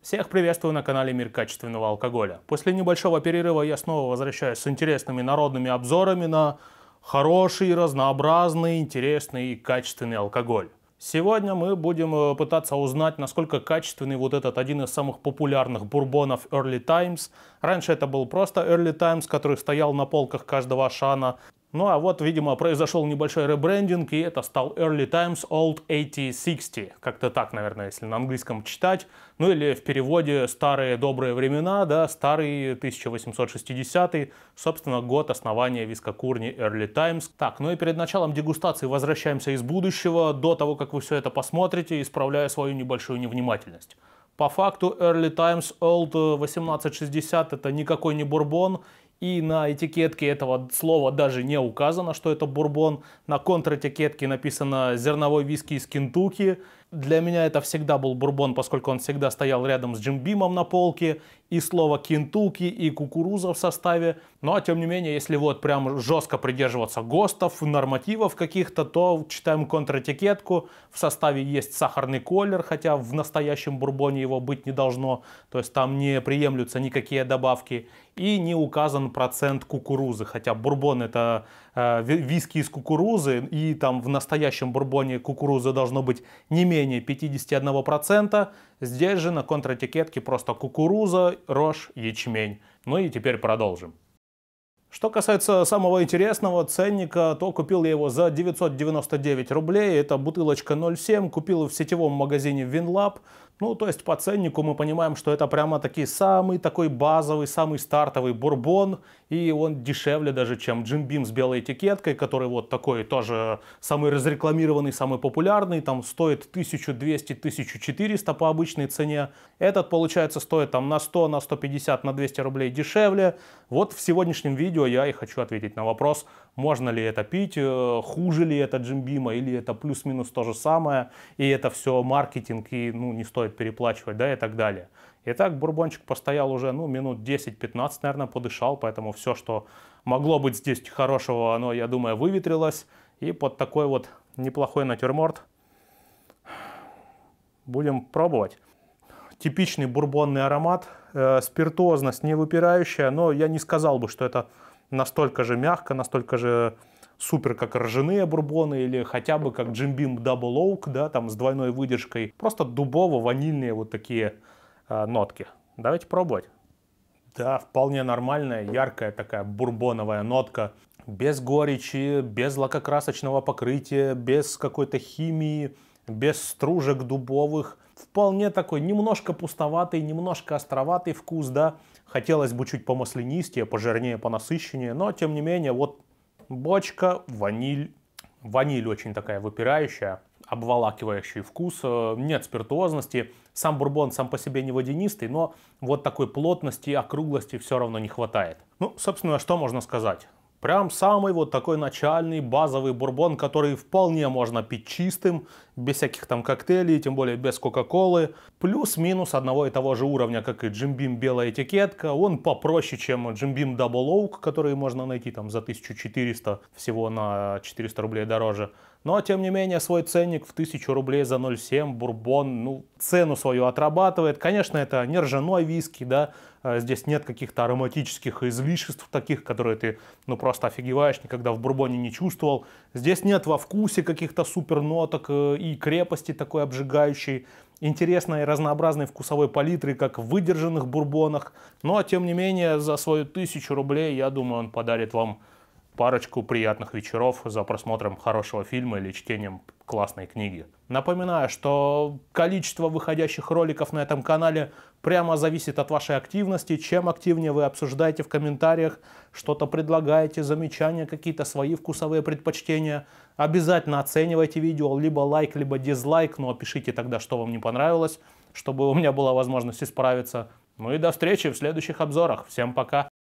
Всех приветствую на канале Мир качественного алкоголя. После небольшого перерыва я снова возвращаюсь с интересными народными обзорами на хороший, разнообразный, интересный и качественный алкоголь. Сегодня мы будем э, пытаться узнать, насколько качественный вот этот один из самых популярных бурбонов Early Times. Раньше это был просто Early Times, который стоял на полках каждого шана. Ну а вот, видимо, произошел небольшой ребрендинг, и это стал Early Times Old 8060. Как-то так, наверное, если на английском читать. Ну или в переводе «Старые добрые времена», да, «Старый 1860», собственно, год основания вискокурни Early Times. Так, ну и перед началом дегустации возвращаемся из будущего, до того, как вы все это посмотрите, исправляя свою небольшую невнимательность. По факту Early Times Old 1860 это никакой не бурбон и на этикетке этого слова даже не указано, что это бурбон. На контр-этикетке написано «зерновой виски из Кентукки». Для меня это всегда был бурбон, поскольку он всегда стоял рядом с Джимбимом на полке и слово «кентуки», и «кукуруза» в составе. Но, тем не менее, если вот прям жестко придерживаться ГОСТов, нормативов каких-то, то читаем контратикетку. В составе есть сахарный колер, хотя в настоящем бурбоне его быть не должно. То есть там не приемлются никакие добавки. И не указан процент кукурузы, хотя бурбон это Э, виски из кукурузы, и там в настоящем бурбоне кукурузы должно быть не менее 51%. Здесь же на контратикетке просто кукуруза, рожь, ячмень. Ну и теперь продолжим. Что касается самого интересного ценника, то купил я его за 999 рублей. Это бутылочка 0,7. Купил в сетевом магазине Винлаб. Ну, то есть по ценнику мы понимаем, что это прямо-таки самый такой базовый, самый стартовый бурбон, и он дешевле даже, чем Джим с белой этикеткой, который вот такой тоже самый разрекламированный, самый популярный, там стоит 1200-1400 по обычной цене. Этот, получается, стоит там на 100, на 150, на 200 рублей дешевле. Вот в сегодняшнем видео я и хочу ответить на вопрос, можно ли это пить, э, хуже ли это Джимбима или это плюс-минус то же самое, и это все маркетинг, и ну не стоит стоит переплачивать, да, и так далее. Итак, бурбончик постоял уже, ну, минут 10-15, наверное, подышал, поэтому все, что могло быть здесь хорошего, оно, я думаю, выветрилось. И под такой вот неплохой натюрморт будем пробовать. Типичный бурбонный аромат, э, спиртуозность не выпирающая, но я не сказал бы, что это настолько же мягко, настолько же супер, как ржаные бурбоны или хотя бы как Jim Beam Double Oak, да, там с двойной выдержкой. Просто дубово-ванильные вот такие э, нотки. Давайте пробовать. Да, вполне нормальная, яркая такая бурбоновая нотка. Без горечи, без лакокрасочного покрытия, без какой-то химии, без стружек дубовых. Вполне такой немножко пустоватый, немножко островатый вкус, да. Хотелось бы чуть помаслянистее, пожирнее, понасыщеннее, но тем не менее вот бочка, ваниль. Ваниль очень такая выпирающая, обволакивающий вкус, э, нет спиртуозности. Сам бурбон сам по себе не водянистый, но вот такой плотности, округлости все равно не хватает. Ну, собственно, что можно сказать? Прям самый вот такой начальный базовый бурбон, который вполне можно пить чистым, без всяких там коктейлей, тем более без кока-колы. Плюс-минус одного и того же уровня, как и Джимбим белая этикетка. Он попроще, чем Джимбим Double Oak, который можно найти там за 1400, всего на 400 рублей дороже. Но, тем не менее, свой ценник в 1000 рублей за 0,7 бурбон, ну, цену свою отрабатывает. Конечно, это не ржаной виски, да, а здесь нет каких-то ароматических излишеств таких, которые ты, ну, просто офигеваешь, никогда в бурбоне не чувствовал. Здесь нет во вкусе каких-то супер ноток э, и крепости такой обжигающей интересной и разнообразной вкусовой палитры, как в выдержанных бурбонах. Но, тем не менее, за свою тысячу рублей, я думаю, он подарит вам парочку приятных вечеров за просмотром хорошего фильма или чтением классной книги. Напоминаю, что количество выходящих роликов на этом канале прямо зависит от вашей активности. Чем активнее вы обсуждаете в комментариях, что-то предлагаете, замечания, какие-то свои вкусовые предпочтения, обязательно оценивайте видео, либо лайк, либо дизлайк, но пишите тогда, что вам не понравилось, чтобы у меня была возможность исправиться. Ну и до встречи в следующих обзорах. Всем пока!